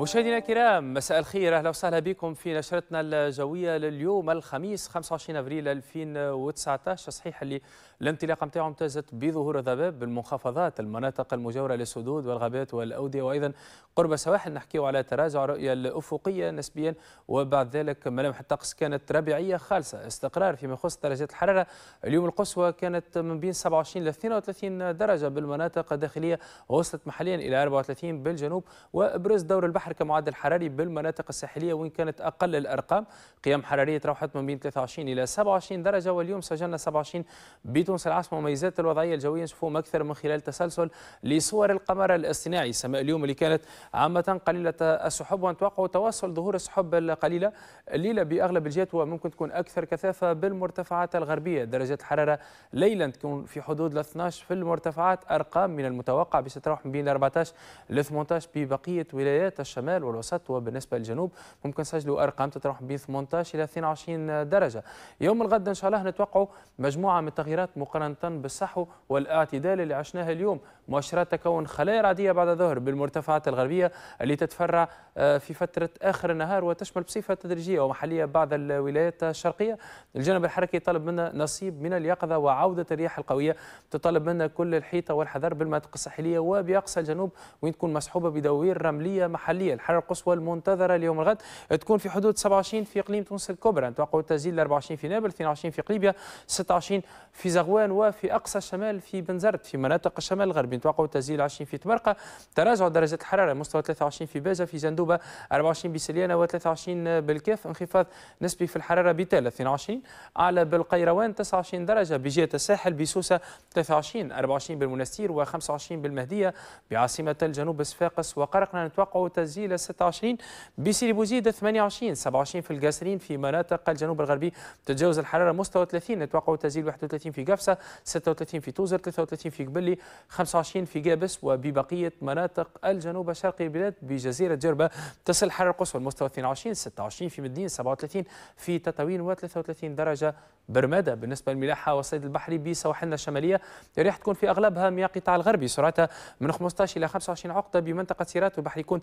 مشاهدينا الكرام مساء الخير اهلا وسهلا بكم في نشرتنا الجويه لليوم الخميس 25 ابريل 2019 صحيح اللي الانطلاقه نتاعو امتازت بظهور الضباب بالمنخفضات المناطق المجاوره للسدود والغابات والاوديه وايضا قرب السواحل نحكيو على تراجع الرؤيه الافقيه نسبيا وبعد ذلك ملامح الطقس كانت ربيعيه خالصه استقرار فيما يخص درجات الحراره اليوم القصوى كانت من بين 27 ل 32 درجه بالمناطق الداخليه وصلت محليا الى 34 بالجنوب وابرز دور البحر البحر كمعدل حراري بالمناطق الساحليه وان كانت اقل الارقام قيم حراريه تراوحت من بين 23 الى 27 درجه واليوم سجلنا 27 بتونس العاصمه مميزات الوضعيه الجويه نشوفهم اكثر من خلال تسلسل لصور القمر الاصطناعي سماء اليوم اللي كانت عامه قليله السحب ونتوقع توصل ظهور السحب القليله الليله باغلب الجهات وممكن تكون اكثر كثافه بالمرتفعات الغربيه درجات الحراره ليلا تكون في حدود ال 12 في المرتفعات ارقام من المتوقع باش تتراوح من بين 14 ل 18 ببقيه ولايات الشرق الشمال والوسط وبالنسبه للجنوب ممكن نسجلوا ارقام تتراوح بين 18 الى 22 درجه يوم الغد ان شاء الله نتوقعوا مجموعه من التغييرات مقارنه بالصحو والاعتدال اللي عشناه اليوم مؤشرات تكون خلايا رعديه بعد الظهر بالمرتفعات الغربيه اللي تتفرع آه، في فتره اخر النهار وتشمل بصفه تدريجيه ومحليه بعض الولايات الشرقيه الجانب الحركي طلب منا نصيب من اليقظه وعوده الرياح القويه تطلب منا كل الحيطه والحذر بالمناطق الساحليه وباقصى الجنوب وين تكون مصحوبه بدوير رمليه محليه الجوية الحرارة القصوى المنتظرة اليوم الغد تكون في حدود 27 في إقليم تونس الكبرى نتوقع ل 24 في نابل 22 في قليبيا 26 في زغوان وفي أقصى الشمال في بنزرت في مناطق الشمال الغربي نتوقع تسجيل 20 في تبرقة تراجع درجة الحرارة مستوى 23 في باجة في زندوبة 24 بسليانة و23 بالكاف انخفاض نسبي في الحرارة بتالة 22 أعلى بالقيروان 29 درجة بجهة الساحل بسوسة 23 24 بالمنستير و25 بالمهدية بعاصمة الجنوب صفاقس وقرقنا نتوقع تزيد بوزيدة 26 بسيري بوزيدة 28 27 في القاسرين في مناطق الجنوب الغربي تتجاوز الحرارة مستوى 30 نتوقع تسجيل 31 في قفصة 36 في توزر 33 في قبلي 25 في قابس وببقية مناطق الجنوب الشرقي البلاد بجزيرة جربة تصل الحرارة القصوى مستوى 22 26 في مدين 37 في تطاوين و33 درجة برمادة بالنسبة للملاحة والصيد البحري بسواحلنا الشمالية الريح تكون في أغلبها مياه قطاع الغربي سرعتها من 15 إلى 25 عقدة بمنطقة سيرات والبحر يكون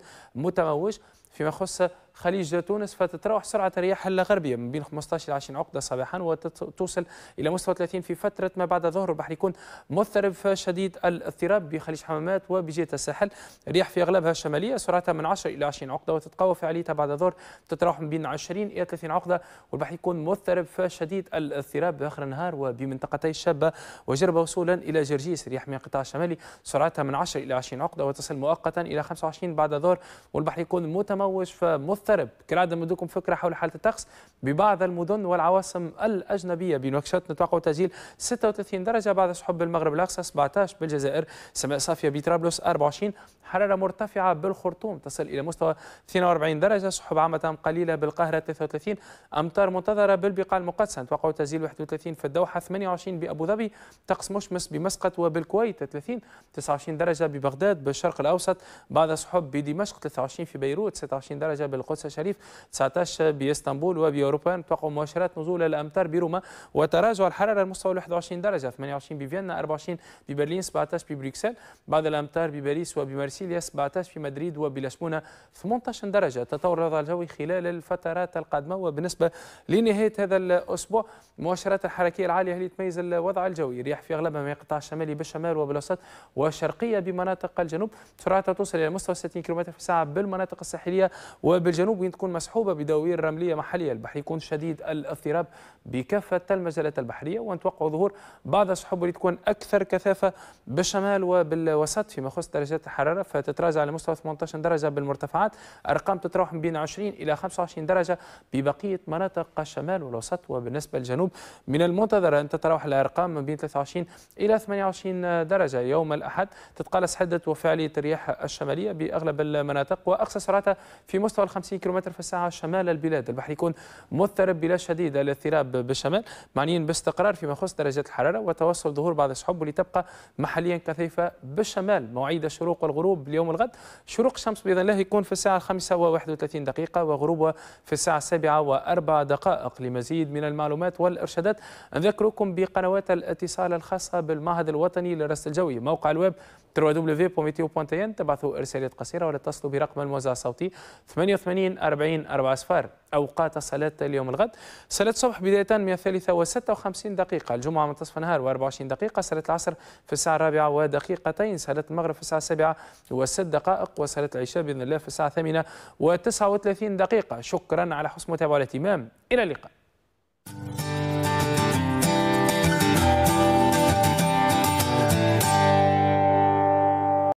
como está فيما يخص خليج تونس فتتراوح سرعة الرياح الغربية من بين 15 إلى 20 عقدة صباحا وتوصل إلى مستوى 30 في فترة ما بعد ظهر البحر يكون مضطرب شديد الاضطراب بخليج حمامات وبجهة الساحل الرياح في أغلبها شمالية سرعتها من 10 إلى 20 عقدة وتتقوى فعاليتها بعد ظهر تتراوح من بين 20 إلى 30 عقدة والبحر يكون مضطرب شديد الاضطراب بآخر النهار وبمنطقتي الشابة وجربه وصولا إلى جرجيس رياح من القطاع الشمالي سرعتها من 10 إلى 20 عقدة وتصل مؤقتا إلى 25 بعد ظهر والبحر يكون متم متموج فمضطرب كل عدم لديكم فكرة حول حالة الطقس ببعض المدن والعواصم الأجنبية بنوكشات نتوقع تسجيل 36 درجة بعد سحب بالمغرب الأقصى 17 بالجزائر سماء صافية بطرابلس 24 حرارة مرتفعة بالخرطوم تصل إلى مستوى 42 درجة سحب عامة قليلة بالقاهرة 33 أمطار منتظرة بالبقاع المقدسة نتوقع تسجيل 31 في الدوحة 28 بأبو ظبي طقس مشمس بمسقط وبالكويت 30 29 درجة ببغداد بالشرق الأوسط بعد سحب بدمشق 23 في بيروت 26 درجة بالقدس الشريف 19 باسطنبول وبأوروبا توقع مؤشرات نزول الأمطار بروما وتراجع الحرارة المستوى 21 درجة 28 بفيينا 24 ببرلين 17 ببروكسل بعد الأمطار بباريس وبمارسيليا 17 في مدريد وبلشبونة 18 درجة تطور الوضع الجوي خلال الفترات القادمة وبالنسبة لنهاية هذا الأسبوع مؤشرات الحركية العالية اللي تميز الوضع الجوي رياح في أغلبها من القطاع الشمالي بالشمال وبالوسط والشرقية بمناطق الجنوب سرعتها توصل إلى مستوى 60 كم في الساعة بالمناطق الساحلية الشماليه وبالجنوب وين تكون مسحوبه بدوير رمليه محليه البحر يكون شديد الاضطراب بكافه المجالات البحريه ونتوقع ظهور بعض السحب اللي تكون اكثر كثافه بالشمال وبالوسط فيما يخص درجات الحراره فتتراجع على مستوى 18 درجه بالمرتفعات ارقام تتراوح بين 20 الى 25 درجه ببقيه مناطق الشمال والوسط وبالنسبه للجنوب من المنتظر ان تتراوح الارقام ما بين 23 الى 28 درجه يوم الاحد تتقلص حده وفعاليه الرياح الشماليه باغلب المناطق واقصى سرعتها في مستوى ال 50 كم في الساعه شمال البلاد البحر يكون مضطرب بلا شديد الاضطراب بالشمال معنيين باستقرار فيما يخص درجات الحراره وتوصل ظهور بعض السحب اللي تبقى محليا كثيفه بالشمال مواعيد الشروق والغروب اليوم الغد شروق الشمس باذن الله يكون في الساعه 5 و و31 دقيقه وغروبها في الساعه 7 و 4 دقائق لمزيد من المعلومات والارشادات نذكركم بقنوات الاتصال الخاصه بالمعهد الوطني للرصد الجوي موقع الويب www.meteo.in تبعثوا رسالة قصيرة ولا تصلوا برقم الموزع الصوتي 88 40 4 أصفار أوقات صلاة اليوم الغد صلاة الصبح بداية من الثالثة و56 دقيقة الجمعة من منتصف النهار و24 دقيقة صلاة العصر في الساعة الرابعة ودقيقتين صلاة المغرب في الساعة السابعة وست دقائق وصلاة العشاء بإذن الله في الساعة 8 و39 دقيقة شكرا على حسن متابعة الاهتمام إلى اللقاء